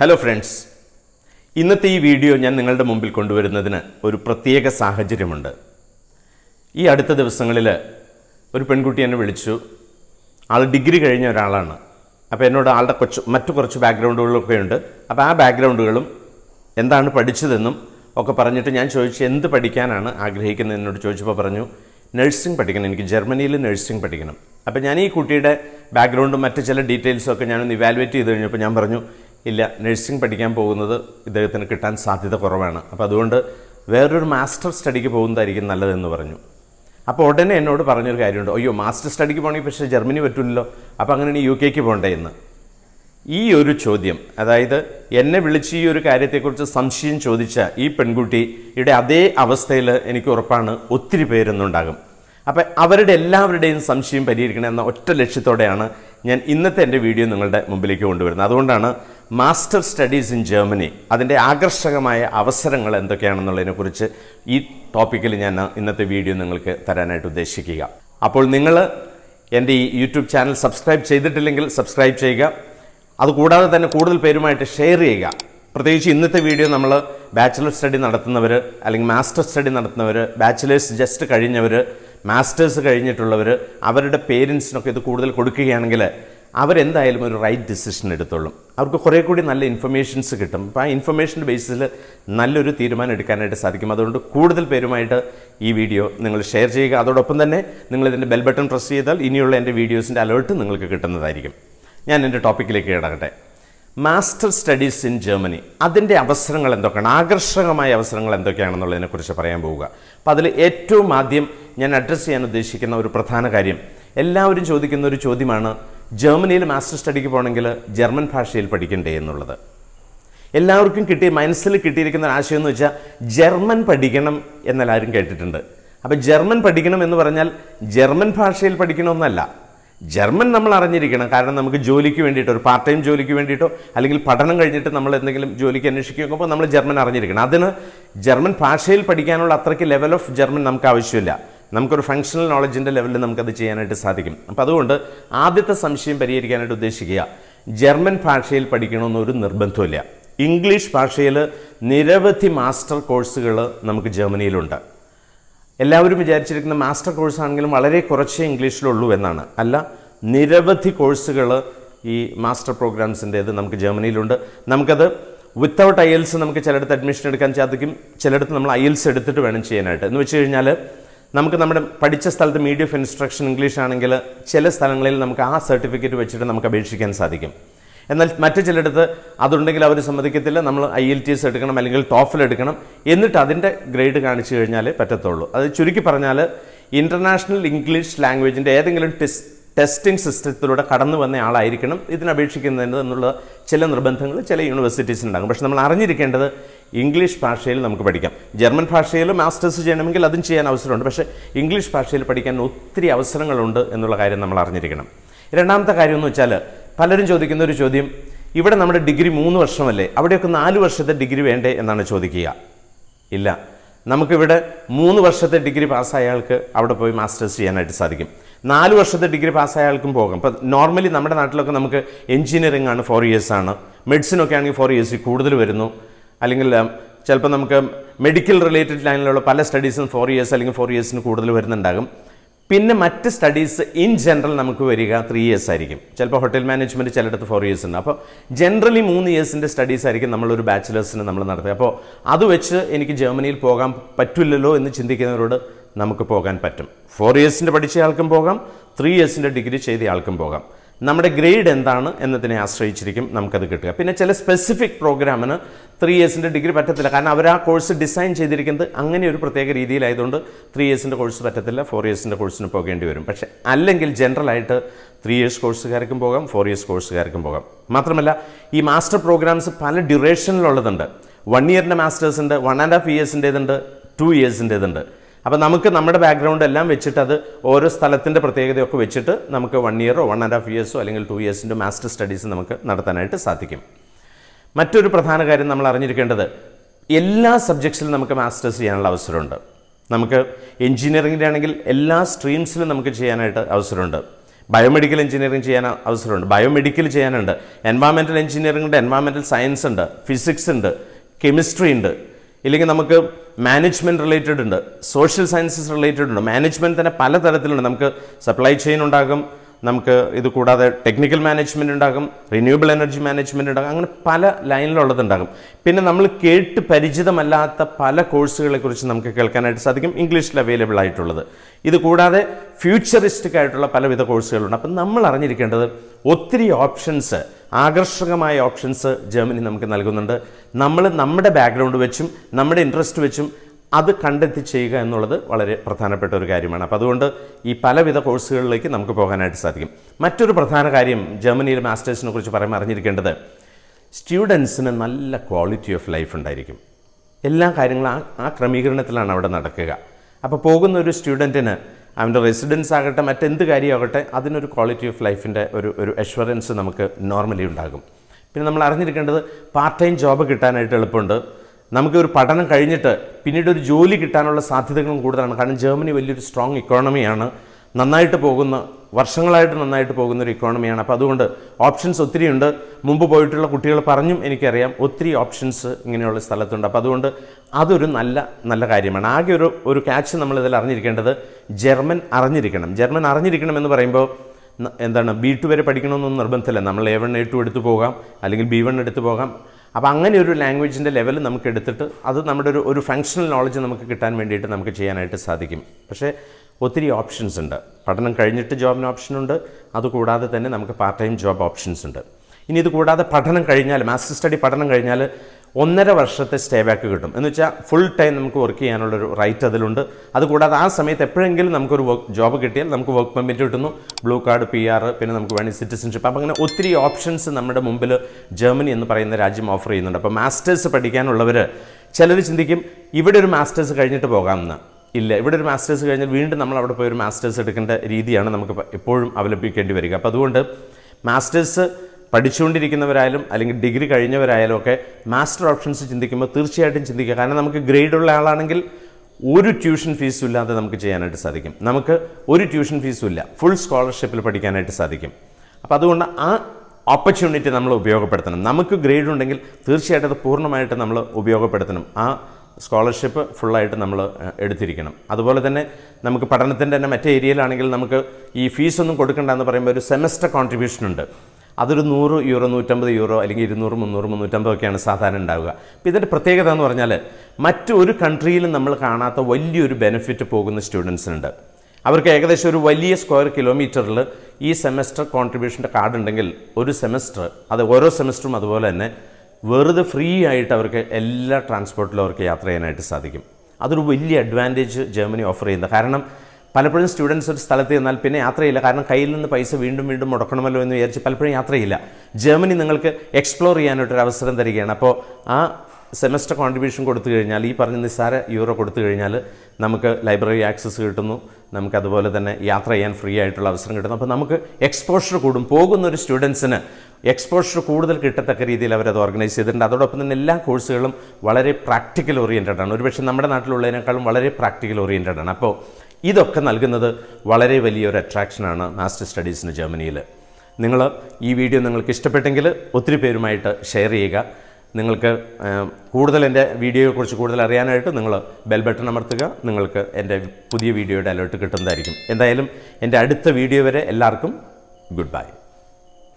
hello friends ഇന്നത്തെ ഈ video ഞാൻ നിങ്ങളുടെ മുമ്പിൽ കൊണ്ടുവരുന്നതിന് ഒരു പ്രത്യേക സാഹചര്യമുണ്ട് ഈ അടുത്ത ദിവസങ്ങളിൽ ഒരു പെൺകുട്ടി എന്നെ വിളിച്ചു ആൾ ഡിഗ്രി കഴിഞ്ഞ ഒരാളാണ് അപ്പോൾ എന്നോട് ആളുടെ കുറച്ച് മറ്റു കുറച്ച് ബാക്ക്ഗ്രൗണ്ടുകളൊക്കെ ഉണ്ട് അപ്പോൾ ആ ബാക്ക്ഗ്രൗണ്ടുകളും എന്താണ് പഠിച്ചതെന്നും ഒക്കെ പറഞ്ഞിട്ട് ഞാൻ ചോദിച്ചു എന്ത് പഠിക്കാനാണ് ആഗ്രഹിക്കുന്നത് എന്നോട് ചോദിച്ചപ്പോൾ പറഞ്ഞു നഴ്സിംഗ് പഠിക്കണം എനിക്ക് ജർമ്മനിയിൽ നഴ്സിംഗ് പഠിക്കണം അപ്പോൾ ഞാൻ ഈ കുട്ടിയുടെ ബാക്ക്ഗ്രൗണ്ടും മറ്റ് ചില ഡീറ്റെയിൽസും ഒക്കെ ഞാനൊന്ന് ഇവാലുവേറ്റ് ചെയ്ത് കഴിഞ്ഞപ്പോൾ ഞാൻ പറഞ്ഞു ഇല്ല നഴ്സിംഗ് പഠിക്കാൻ പോകുന്നത് ഇദ്ദേഹത്തിന് കിട്ടാൻ സാധ്യത കുറവാണ് അപ്പോൾ അതുകൊണ്ട് വേറൊരു മാസ്റ്റർ സ്റ്റഡിക്ക് പോകുന്നതായിരിക്കും നല്ലതെന്ന് പറഞ്ഞു അപ്പോൾ ഉടനെ എന്നോട് പറഞ്ഞൊരു കാര്യമുണ്ട് അയ്യോ മാസ്റ്റർ സ്റ്റഡിക്ക് പോകണമെങ്കിൽ പക്ഷേ ജർമ്മനി പറ്റില്ലല്ലോ അപ്പോൾ ഇനി യു കെക്ക് പോകണ്ടേ എന്ന് ഈ ഒരു ചോദ്യം അതായത് എന്നെ വിളിച്ച് ഈ ഒരു കാര്യത്തെക്കുറിച്ച് സംശയം ചോദിച്ച ഈ പെൺകുട്ടിയുടെ അതേ അവസ്ഥയിൽ എനിക്ക് ഉറപ്പാണ് ഒത്തിരി ഉണ്ടാകും അപ്പം അവരുടെ എല്ലാവരുടെയും സംശയം പരിഹരിക്കണം എന്ന ഒറ്റ ലക്ഷ്യത്തോടെയാണ് ഞാൻ ഇന്നത്തെ എൻ്റെ വീഡിയോ നിങ്ങളുടെ മുമ്പിലേക്ക് കൊണ്ടുവരുന്നത് അതുകൊണ്ടാണ് മാസ്റ്റർ സ്റ്റഡീസ് ഇൻ ജർമ്മനി അതിൻ്റെ ആകർഷകമായ അവസരങ്ങൾ എന്തൊക്കെയാണെന്നുള്ളതിനെക്കുറിച്ച് ഈ ടോപ്പിക്കിൽ ഞാൻ ഇന്നത്തെ വീഡിയോ നിങ്ങൾക്ക് തരാനായിട്ട് ഉദ്ദേശിക്കുക അപ്പോൾ നിങ്ങൾ എൻ്റെ ഈ യൂട്യൂബ് ചാനൽ സബ്സ്ക്രൈബ് ചെയ്തിട്ടില്ലെങ്കിൽ സബ്സ്ക്രൈബ് ചെയ്യുക അതുകൂടാതെ തന്നെ കൂടുതൽ പേരുമായിട്ട് ഷെയർ ചെയ്യുക പ്രത്യേകിച്ച് ഇന്നത്തെ വീഡിയോ നമ്മൾ ബാച്ചിലർ സ്റ്റഡി നടത്തുന്നവർ അല്ലെങ്കിൽ മാസ്റ്റർ സ്റ്റഡി നടത്തുന്നവർ ബാച്ചിലേഴ്സ് ജസ്റ്റ് കഴിഞ്ഞവർ മാസ്റ്റേഴ്സ് കഴിഞ്ഞിട്ടുള്ളവർ അവരുടെ പേരൻസിനൊക്കെ ഇത് കൂടുതൽ കൊടുക്കുകയാണെങ്കിൽ അവരെന്തായാലും ഒരു റൈറ്റ് ഡിസിഷൻ എടുത്തോളും അവർക്ക് കുറേ കൂടി നല്ല ഇൻഫർമേഷൻസ് കിട്ടും അപ്പോൾ ആ ഇൻഫർമേഷൻ്റെ ബേസിൽ നല്ലൊരു തീരുമാനം എടുക്കാനായിട്ട് സാധിക്കും അതുകൊണ്ട് കൂടുതൽ പേരുമായിട്ട് ഈ വീഡിയോ നിങ്ങൾ ഷെയർ ചെയ്യുക അതോടൊപ്പം തന്നെ നിങ്ങൾ ഇതിൻ്റെ ബെൽ ബട്ടൺ പ്രസ് ചെയ്താൽ ഇനിയുള്ള എൻ്റെ വീഡിയോസിൻ്റെ അലേർട്ട് നിങ്ങൾക്ക് കിട്ടുന്നതായിരിക്കും ഞാൻ എൻ്റെ ടോപ്പിക്കിലേക്ക് ഇടകട്ടെ മാസ്റ്റർ സ്റ്റഡീസ് ഇൻ ജർമ്മനി അതിൻ്റെ അവസരങ്ങൾ എന്തൊക്കെയാണ് ആകർഷകമായ അവസരങ്ങൾ എന്തൊക്കെയാണെന്നുള്ളതിനെക്കുറിച്ച് പറയാൻ പോവുക അപ്പോൾ അതിൽ ഏറ്റവും ആദ്യം ഞാൻ അഡ്രസ്സ് ചെയ്യാൻ ഉദ്ദേശിക്കുന്ന ഒരു പ്രധാന കാര്യം എല്ലാവരും ചോദിക്കുന്ന ഒരു ചോദ്യമാണ് ജർമ്മനിയിൽ മാസ്റ്റർ സ്റ്റഡിക്ക് പോകണമെങ്കിൽ ജർമ്മൻ ഭാഷയിൽ പഠിക്കണ്ടേ എന്നുള്ളത് എല്ലാവർക്കും കിട്ടിയ മനസ്സിൽ കിട്ടിയിരിക്കുന്ന ആശയം എന്ന് വെച്ചാൽ ജർമ്മൻ പഠിക്കണം എന്നെല്ലാവരും കേട്ടിട്ടുണ്ട് അപ്പോൾ ജർമ്മൻ പഠിക്കണം എന്ന് പറഞ്ഞാൽ ജർമ്മൻ ഭാഷയിൽ പഠിക്കണമെന്നല്ല ജർമ്മൻ നമ്മൾ അറിഞ്ഞിരിക്കണം കാരണം നമുക്ക് ജോലിക്ക് വേണ്ടിയിട്ടോ ഒരു പാർട്ട് ടൈം ജോലിക്ക് വേണ്ടിയിട്ടോ അല്ലെങ്കിൽ പഠനം കഴിഞ്ഞിട്ട് നമ്മൾ എന്തെങ്കിലും ജോലിക്ക് അന്വേഷിക്കുമ്പോൾ നമ്മൾ ജർമ്മൻ അറിഞ്ഞിരിക്കണം അതിന് ജർമ്മൻ ഭാഷയിൽ പഠിക്കാനുള്ള അത്രയ്ക്ക് ലെവൽ ഓഫ് ജർമ്മൻ നമുക്ക് ആവശ്യമില്ല നമുക്കൊരു ഫങ്ഷണൽ നോളജിൻ്റെ ലെവലിൽ നമുക്കത് ചെയ്യാനായിട്ട് സാധിക്കും അപ്പോൾ അതുകൊണ്ട് ആദ്യത്തെ സംശയം പരിഹരിക്കാനായിട്ട് ഉദ്ദേശിക്കുക ജർമ്മൻ ഭാഷയിൽ പഠിക്കണമെന്നൊരു നിർബന്ധമില്ല ഇംഗ്ലീഷ് ഭാഷയിൽ നിരവധി മാസ്റ്റർ കോഴ്സുകൾ നമുക്ക് ജർമ്മനിയിലുണ്ട് എല്ലാവരും വിചാരിച്ചിരിക്കുന്ന മാസ്റ്റർ കോഴ്സാണെങ്കിലും വളരെ കുറച്ചേ ഇംഗ്ലീഷിലുള്ളൂ എന്നാണ് അല്ല നിരവധി കോഴ്സുകൾ ഈ മാസ്റ്റർ പ്രോഗ്രാംസിൻ്റേത് നമുക്ക് ജർമ്മനിയിലുണ്ട് നമുക്കത് വിത്തൗട്ട് ഐ എൽസ് നമുക്ക് ചിലയിടത്ത് അഡ്മിഷൻ എടുക്കാൻ സാധിക്കും ചിലയിടത്ത് നമ്മൾ ഐ എൽസ് എടുത്തിട്ട് വേണം ചെയ്യാനായിട്ട് എന്ന് വെച്ച് കഴിഞ്ഞാൽ നമുക്ക് നമ്മുടെ പഠിച്ച സ്ഥലത്ത് മീഡിയം ഓഫ് ഇൻസ്ട്രക്ഷൻ ഇംഗ്ലീഷ് ആണെങ്കിൽ ചില സ്ഥലങ്ങളിൽ നമുക്ക് ആ സർട്ടിഫിക്കറ്റ് വെച്ചിട്ട് നമുക്ക് അപേക്ഷിക്കാൻ സാധിക്കും എന്നാൽ മറ്റു ചിലയിടത്ത് അതുണ്ടെങ്കിൽ അവർ സമ്മതിക്കത്തില്ല നമ്മൾ ഐ എൽ ടി എസ് എടുക്കണം അല്ലെങ്കിൽ ടോഫൽ എടുക്കണം എന്നിട്ട് അതിൻ്റെ ഗ്രേഡ് കാണിച്ചു കഴിഞ്ഞാൽ പറ്റത്തുള്ളൂ അത് ചുരുക്കി പറഞ്ഞാൽ ഇൻ്റർനാഷണൽ ഇംഗ്ലീഷ് ലാംഗ്വേജിൻ്റെ ഏതെങ്കിലും ടെസ്റ്റ് ടെസ്റ്റിംഗ് സിസ്റ്റത്തിലൂടെ കടന്നു വന്ന ആളായിരിക്കണം ഇതിനപേക്ഷിക്കുന്നതിന് എന്നുള്ള ചില നിർബന്ധങ്ങൾ ചില യൂണിവേഴ്സിറ്റീസിനുണ്ടാകും പക്ഷേ നമ്മൾ അറിഞ്ഞിരിക്കേണ്ടത് ഇംഗ്ലീഷ് ഭാഷയിൽ നമുക്ക് പഠിക്കാം ജർമ്മൻ ഭാഷയിൽ മാസ്റ്റേഴ്സ് ചെയ്യണമെങ്കിൽ അതും ചെയ്യാൻ അവസരമുണ്ട് പക്ഷേ ഇംഗ്ലീഷ് ഭാഷയിൽ പഠിക്കാൻ ഒത്തിരി അവസരങ്ങളുണ്ട് എന്നുള്ള കാര്യം നമ്മൾ അറിഞ്ഞിരിക്കണം രണ്ടാമത്തെ കാര്യം എന്ന് വെച്ചാൽ പലരും ചോദിക്കുന്ന ഒരു ചോദ്യം ഇവിടെ നമ്മുടെ ഡിഗ്രി മൂന്ന് വർഷമല്ലേ അവിടെയൊക്കെ നാല് വർഷത്തെ ഡിഗ്രി വേണ്ടേ എന്നാണ് ചോദിക്കുക ഇല്ല നമുക്കിവിടെ മൂന്ന് വർഷത്തെ ഡിഗ്രി പാസ്സായ ആൾക്ക് അവിടെ പോയി മാസ്റ്റേഴ്സ് ചെയ്യാനായിട്ട് സാധിക്കും നാല് വർഷത്തെ ഡിഗ്രി പാസ്സായ ആൾക്കും പോകാം ഇപ്പം നോർമലി നമ്മുടെ നാട്ടിലൊക്കെ നമുക്ക് എഞ്ചിനീയറിംഗ് ആണ് ഫോർ ഇയേഴ്സാണ് മെഡിസിനൊക്കെ ആണെങ്കിൽ ഫോർ ഇയേഴ്സ് കൂടുതൽ വരുന്നു അല്ലെങ്കിൽ ചിലപ്പോൾ നമുക്ക് മെഡിക്കൽ റിലേറ്റഡ് ലൈനിലുള്ള പല സ്റ്റഡീസും ഫോർ ഇയേഴ്സ് അല്ലെങ്കിൽ ഫോർ ഇയേഴ്സിന് കൂടുതൽ വരുന്നുണ്ടാകും പിന്നെ മറ്റ് സ്റ്റഡീസ് ഇൻ ജനറൽ നമുക്ക് വരിക ത്രീ ഇയേഴ്സ് ആയിരിക്കും ചിലപ്പോൾ ഹോട്ടൽ മാനേജ്മെൻറ്റ് ചിലയിടത്ത് ഫോർ ഇയേഴ്സ് ഉണ്ട് അപ്പോൾ ജനറലി മൂന്ന് ഇയേഴ്സിൻ്റെ സ്റ്റഡീസ് ആയിരിക്കും നമ്മളൊരു ബാച്ചിലേഴ്സിന് നമ്മൾ നടത്തുക അപ്പോൾ അത് വെച്ച് എനിക്ക് ജർമ്മനിയിൽ പോകാൻ പറ്റില്ലല്ലോ എന്ന് ചിന്തിക്കുന്നവരോട് നമുക്ക് പോകാൻ പറ്റും ഫോർ ഇയേഴ്സിൻ്റെ പഠിച്ച ആൾക്കും പോകാം ത്രീ ഇയേഴ്സിൻ്റെ ഡിഗ്രി ചെയ്ത ആൾക്കും പോകാം നമ്മുടെ ഗ്രേഡ് എന്താണ് എന്നതിനെ ആശ്രയിച്ചിരിക്കും നമുക്കത് കിട്ടുക പിന്നെ ചില സ്പെസിഫിക് പ്രോഗ്രാമിന് ത്രീ ഇയേഴ്സിൻ്റെ ഡിഗ്രി പറ്റത്തില്ല കാരണം അവർ ആ കോഴ്സ് ഡിസൈൻ ചെയ്തിരിക്കുന്നത് അങ്ങനെ ഒരു പ്രത്യേക രീതിയിലായതുകൊണ്ട് ത്രീ ഇയേഴ്സിൻ്റെ കോഴ്സ് പറ്റത്തില്ല ഫോർ ഇയേഴ്സിൻ്റെ കോഴ്സിന് പോകേണ്ടി വരും പക്ഷെ അല്ലെങ്കിൽ ജനറലായിട്ട് ത്രീ ഇയേഴ്സ് കോഴ്സുകാർക്കും പോകാം ഫോർ ഇയേഴ്സ് കോഴ്സുകാർക്കും പോകാം മാത്രമല്ല ഈ മാസ്റ്റർ പ്രോഗ്രാംസ് പല ഡ്യൂറേഷനിലുള്ളതുണ്ട് വൺ ഇയറിൻ്റെ മാസ്റ്റേഴ്സ് ഉണ്ട് വൺ ആൻഡ് ഹാഫ് ഇയേഴ്സിൻ്റെ ഇതുണ്ട് ടു ഇയേഴ്സിൻ്റെ ഇതുണ്ട് അപ്പോൾ നമുക്ക് നമ്മുടെ ബാക്ക്ഗ്രൗണ്ട് എല്ലാം വെച്ചിട്ട് അത് ഓരോ സ്ഥലത്തിൻ്റെ പ്രത്യേകതയൊക്കെ വെച്ചിട്ട് നമുക്ക് വൺ ഇയറോ വൺ ആൻഡ് ഹാഫ് ഇയേഴ്സോ അല്ലെങ്കിൽ ടു ഇയേഴ്സിൻ്റെ മാസ്റ്റർ സ്റ്റഡീസ് നമുക്ക് നടത്താനായിട്ട് സാധിക്കും മറ്റൊരു പ്രധാന കാര്യം നമ്മൾ അറിഞ്ഞിരിക്കേണ്ടത് എല്ലാ സബ്ജക്ട്സിലും നമുക്ക് മാസ്റ്റേഴ്സ് ചെയ്യാനുള്ള അവസരമുണ്ട് നമുക്ക് ആണെങ്കിൽ എല്ലാ സ്ട്രീംസിലും നമുക്ക് ചെയ്യാനായിട്ട് അവസരമുണ്ട് ബയോമെഡിക്കൽ എഞ്ചിനീയറിംഗ് ചെയ്യാൻ അവസരമുണ്ട് ബയോമെഡിക്കൽ ചെയ്യാനുണ്ട് എൻവയറമെൻറ്റൽ എഞ്ചിനീയറിംഗ് ഉണ്ട് എൻവയറമെൻറ്റൽ സയൻസ് ഉണ്ട് ഫിസിക്സ് ഉണ്ട് കെമിസ്ട്രി ഉണ്ട് ഇല്ലെങ്കിൽ നമുക്ക് മാനേജ്മെൻറ്റ് റിലേറ്റഡ് ഉണ്ട് സോഷ്യൽ സയൻസസ് റിലേറ്റഡ് ഉണ്ട് മാനേജ്മെൻറ്റ് തന്നെ പലതരത്തിലുണ്ട് നമുക്ക് സപ്ലൈ ചെയിൻ ഉണ്ടാകും നമുക്ക് ഇത് കൂടാതെ ടെക്നിക്കൽ മാനേജ്മെൻറ്റ് ഉണ്ടാകും റിന്യൂവബിൾ എനർജി മാനേജ്മെൻ്റ് ഉണ്ടാകും അങ്ങനെ പല ലൈനിലുള്ളതുണ്ടാകും പിന്നെ നമ്മൾ കേട്ട് പരിചിതമല്ലാത്ത പല കോഴ്സുകളെക്കുറിച്ച് നമുക്ക് കേൾക്കാനായിട്ട് സാധിക്കും ഇംഗ്ലീഷിൽ അവൈലബിൾ ആയിട്ടുള്ളത് ഇത് കൂടാതെ ഫ്യൂച്ചറിസ്റ്റിക് ആയിട്ടുള്ള പലവിധ കോഴ്സുകളുണ്ട് അപ്പം നമ്മൾ അറിഞ്ഞിരിക്കേണ്ടത് ഒത്തിരി ഓപ്ഷൻസ് ആകർഷകമായ ഓപ്ഷൻസ് ജർമ്മനി നമുക്ക് നൽകുന്നുണ്ട് നമ്മൾ നമ്മുടെ ബാക്ക്ഗ്രൗണ്ട് വെച്ചും നമ്മുടെ ഇൻട്രസ്റ്റ് വെച്ചും അത് കണ്ടെത്തി ചെയ്യുക എന്നുള്ളത് വളരെ പ്രധാനപ്പെട്ട ഒരു കാര്യമാണ് അപ്പോൾ അതുകൊണ്ട് ഈ പലവിധ കോഴ്സുകളിലേക്ക് നമുക്ക് പോകാനായിട്ട് സാധിക്കും മറ്റൊരു പ്രധാന കാര്യം ജർമ്മനിയിൽ മാസ്റ്റേഴ്സിനെ കുറിച്ച് പറയുമ്പോൾ അറിഞ്ഞിരിക്കേണ്ടത് സ്റ്റുഡൻസിന് നല്ല ക്വാളിറ്റി ഓഫ് ലൈഫ് ഉണ്ടായിരിക്കും എല്ലാ കാര്യങ്ങളും ആ ആ ക്രമീകരണത്തിലാണ് അവിടെ നടക്കുക അപ്പോൾ പോകുന്ന ഒരു സ്റ്റുഡൻറ്റിന് അവൻ്റെ റെസിഡൻസ് ആകട്ടെ മറ്റെന്ത് കാര്യമാകട്ടെ അതിനൊരു ക്വാളിറ്റി ഓഫ് ലൈഫിൻ്റെ ഒരു ഒരു അഷ്വറൻസ് നമുക്ക് നോർമലി ഉണ്ടാകും പിന്നെ നമ്മൾ അറിഞ്ഞിരിക്കേണ്ടത് പാർട്ട് ടൈം ജോബ് കിട്ടാനായിട്ട് എളുപ്പമുണ്ട് നമുക്ക് ഒരു പഠനം കഴിഞ്ഞിട്ട് പിന്നീട് ഒരു ജോലി കിട്ടാനുള്ള സാധ്യതകളും കൂടുതലാണ് കാരണം ജർമ്മനി വലിയൊരു സ്ട്രോങ് ഇക്കോണമിയാണ് നന്നായിട്ട് പോകുന്ന വർഷങ്ങളായിട്ട് നന്നായിട്ട് പോകുന്ന ഒരു ഇക്കോണമിയാണ് അപ്പോൾ അതുകൊണ്ട് ഓപ്ഷൻസ് ഒത്തിരിയുണ്ട് മുമ്പ് പോയിട്ടുള്ള കുട്ടികൾ പറഞ്ഞും എനിക്കറിയാം ഒത്തിരി ഓപ്ഷൻസ് ഇങ്ങനെയുള്ള സ്ഥലത്തുണ്ട് അപ്പോൾ അതുകൊണ്ട് അതൊരു നല്ല നല്ല കാര്യമാണ് ആകെ ഒരു ഒരു ക്യാച്ച് നമ്മൾ ഇതിൽ അറിഞ്ഞിരിക്കേണ്ടത് ജർമ്മൻ അറിഞ്ഞിരിക്കണം ജർമ്മൻ അറിഞ്ഞിരിക്കണം എന്ന് പറയുമ്പോൾ എന്താണ് ബി ടു വരെ പഠിക്കണമെന്നൊന്നും നിർബന്ധമില്ല നമ്മൾ എ വൺ എ ടു എടുത്ത് പോകാം അല്ലെങ്കിൽ ബി വൺ എടുത്ത് പോകാം അപ്പോൾ അങ്ങനെ ഒരു ലാംഗ്വേജിൻ്റെ ലെവൽ നമുക്ക് എടുത്തിട്ട് അത് നമ്മുടെ ഒരു ഒരു ഫങ്ഷണൽ നോളജ് നമുക്ക് കിട്ടാൻ വേണ്ടിയിട്ട് നമുക്ക് ചെയ്യാനായിട്ട് സാധിക്കും പക്ഷേ ഒത്തിരി ഓപ്ഷൻസ് ഉണ്ട് പഠനം കഴിഞ്ഞിട്ട് ജോബിന് ഓപ്ഷനുണ്ട് അതുകൂടാതെ തന്നെ നമുക്ക് പാർട്ട് ടൈം ജോബ് ഓപ്ഷൻസ് ഉണ്ട് ഇനി ഇത് കൂടാതെ പഠനം കഴിഞ്ഞാൽ മാസ്റ്റർ സ്റ്റഡി പഠനം കഴിഞ്ഞാൽ ഒന്നര വർഷത്തെ സ്റ്റേ ബാക്ക് കിട്ടും എന്ന് വെച്ചാൽ ഫുൾ ടൈം നമുക്ക് വർക്ക് ചെയ്യാനുള്ളൊരു റൈറ്റ് അതിലുണ്ട് അതുകൂടാതെ ആ സമയത്ത് എപ്പോഴെങ്കിലും നമുക്കൊരു വർക്ക് ജോബ് കിട്ടിയാൽ നമുക്ക് വർക്ക് പെർമിറ്റ് കിട്ടുന്നു ബ്ലൂ കാർഡ് പി ആർ പിന്നെ നമുക്ക് വേണമെങ്കിൽ സിറ്റിസൺഷിപ്പ് അപ്പം അങ്ങനെ ഒത്തിരി ഓപ്ഷൻസ് നമ്മുടെ മുമ്പിൽ ജർമ്മനി എന്ന് പറയുന്ന രാജ്യം ഓഫർ ചെയ്യുന്നുണ്ട് അപ്പോൾ മാസ്റ്റേഴ്സ് പഠിക്കാനുള്ളവർ ചിലർ ചിന്തിക്കും ഇവിടെ ഒരു മാസ്റ്റേഴ്സ് കഴിഞ്ഞിട്ട് പോകാമെന്ന് ഇല്ല ഇവിടെ ഒരു മാസ്റ്റേഴ്സ് കഴിഞ്ഞാൽ വീണ്ടും നമ്മൾ അവിടെ പോയി ഒരു മാസ്റ്റേഴ്സ് എടുക്കേണ്ട രീതിയാണ് നമുക്ക് എപ്പോഴും അവലംബിക്കേണ്ടി വരിക അപ്പോൾ അതുകൊണ്ട് മാസ്റ്റേഴ്സ് പഠിച്ചുകൊണ്ടിരിക്കുന്നവരായാലും അല്ലെങ്കിൽ ഡിഗ്രി കഴിഞ്ഞവരായാലും ഒക്കെ മാസ്റ്റർ ഓപ്ഷൻസ് ചിന്തിക്കുമ്പോൾ തീർച്ചയായിട്ടും ചിന്തിക്കുക കാരണം നമുക്ക് ഗ്രേഡ് ഉള്ള ആളാണെങ്കിൽ ഒരു ട്യൂഷൻ ഫീസും ഇല്ലാതെ നമുക്ക് ചെയ്യാനായിട്ട് സാധിക്കും നമുക്ക് ഒരു ട്യൂഷൻ ഫീസും ഇല്ല ഫുൾ സ്കോളർഷിപ്പിൽ പഠിക്കാനായിട്ട് സാധിക്കും അപ്പോൾ അതുകൊണ്ട് ആ ഓപ്പർച്യൂണിറ്റി നമ്മൾ ഉപയോഗപ്പെടുത്തണം നമുക്ക് ഗ്രേഡ് ഉണ്ടെങ്കിൽ തീർച്ചയായിട്ടും അത് പൂർണ്ണമായിട്ട് നമ്മൾ ഉപയോഗപ്പെടുത്തണം ആ സ്കോളർഷിപ്പ് ഫുള്ളായിട്ട് നമ്മൾ എടുത്തിരിക്കണം അതുപോലെ തന്നെ നമുക്ക് പഠനത്തിൻ്റെ തന്നെ മറ്റേ ഏരിയയിലാണെങ്കിൽ നമുക്ക് ഈ ഫീസൊന്നും കൊടുക്കേണ്ട എന്ന് പറയുമ്പോൾ ഒരു സെമസ്റ്റർ കോൺട്രിബ്യൂഷൻ ഉണ്ട് അതൊരു നൂറ് യൂറോ നൂറ്റമ്പത് യൂറോ അല്ലെങ്കിൽ ഇരുന്നൂറ് മുന്നൂറ് ഒക്കെയാണ് സാധാരണ ഉണ്ടാവുക അപ്പോൾ ഇതിൻ്റെ പ്രത്യേകത എന്ന് പറഞ്ഞാൽ മറ്റൊരു കൺട്രിയിലും നമ്മൾ കാണാത്ത വലിയൊരു ബെനിഫിറ്റ് പോകുന്ന സ്റ്റുഡൻസിനുണ്ട് അവർക്ക് ഏകദേശം ഒരു വലിയ സ്ക്വയർ കിലോമീറ്ററിൽ ഈ സെമസ്റ്റർ കോൺട്രിബ്യൂഷൻ്റെ കാർഡ് ഉണ്ടെങ്കിൽ ഒരു സെമസ്റ്റർ അത് ഓരോ സെമസ്റ്ററും അതുപോലെ തന്നെ വെറുതെ ഫ്രീ ആയിട്ട് അവർക്ക് എല്ലാ ട്രാൻസ്പോർട്ടിലും അവർക്ക് യാത്ര ചെയ്യാനായിട്ട് സാധിക്കും അതൊരു വലിയ അഡ്വാൻറ്റേജ് ജർമ്മനി ഓഫർ ചെയ്യുന്നത് കാരണം പലപ്പോഴും സ്റ്റുഡൻസ് ഒരു സ്ഥലത്ത് ചെന്നാൽ പിന്നെ യാത്രയില്ല കാരണം കയ്യിൽ നിന്ന് പൈസ വീണ്ടും വീണ്ടും മുടക്കണമല്ലോ എന്ന് വിചാരിച്ച് പലപ്പോഴും യാത്രയില്ല ജർമ്മനി നിങ്ങൾക്ക് എക്സ്പ്ലോർ ചെയ്യാനായിട്ടൊരു അവസരം തരികയാണ് അപ്പോൾ ആ സെമസ്റ്റർ കോൺട്രിബ്യൂഷൻ കൊടുത്തു കഴിഞ്ഞാൽ ഈ പറഞ്ഞ നിസ്സാര യൂറോ കൊടുത്തു കഴിഞ്ഞാൽ നമുക്ക് ലൈബ്രറി ആക്സസ് കിട്ടുന്നു നമുക്ക് അതുപോലെ തന്നെ യാത്ര ചെയ്യാൻ ഫ്രീ ആയിട്ടുള്ള അവസരം കിട്ടുന്നു അപ്പോൾ നമുക്ക് എക്സ്പോഷർ കൂടും പോകുന്ന ഒരു സ്റ്റുഡൻസിന് എക്സ്പോഷർ കൂടുതൽ കിട്ടത്തക്ക രീതിയിൽ അവരത് ഓർഗനൈസ് ചെയ്തിട്ടുണ്ട് അതോടൊപ്പം തന്നെ എല്ലാ കോഴ്സുകളും വളരെ പ്രാക്ടിക്കൽ ഓറിയൻറ്റഡ് ആണ് ഒരുപക്ഷെ നമ്മുടെ നാട്ടിലുള്ളതിനേക്കാളും വളരെ പ്രാക്ടിക്കൽ ഓറിയൻറ്റഡ് ആണ് അപ്പോൾ ഇതൊക്കെ നൽകുന്നത് വളരെ വലിയൊരു അട്രാക്ഷനാണ് മാസ്റ്റർ സ്റ്റഡീസിന് ജർമ്മനിയിൽ നിങ്ങൾ ഈ വീഡിയോ നിങ്ങൾക്ക് ഇഷ്ടപ്പെട്ടെങ്കിൽ ഒത്തിരി പേരുമായിട്ട് ഷെയർ ചെയ്യുക നിങ്ങൾക്ക് കൂടുതൽ എൻ്റെ വീഡിയോയെക്കുറിച്ച് കൂടുതൽ അറിയാനായിട്ട് നിങ്ങൾ ബെൽ ബട്ടൺ അമർത്തുക നിങ്ങൾക്ക് എൻ്റെ പുതിയ വീഡിയോയുടെ അലേർട്ട് കിട്ടുന്നതായിരിക്കും എന്തായാലും എൻ്റെ അടുത്ത വീഡിയോ വരെ എല്ലാവർക്കും ഗുഡ് ബൈ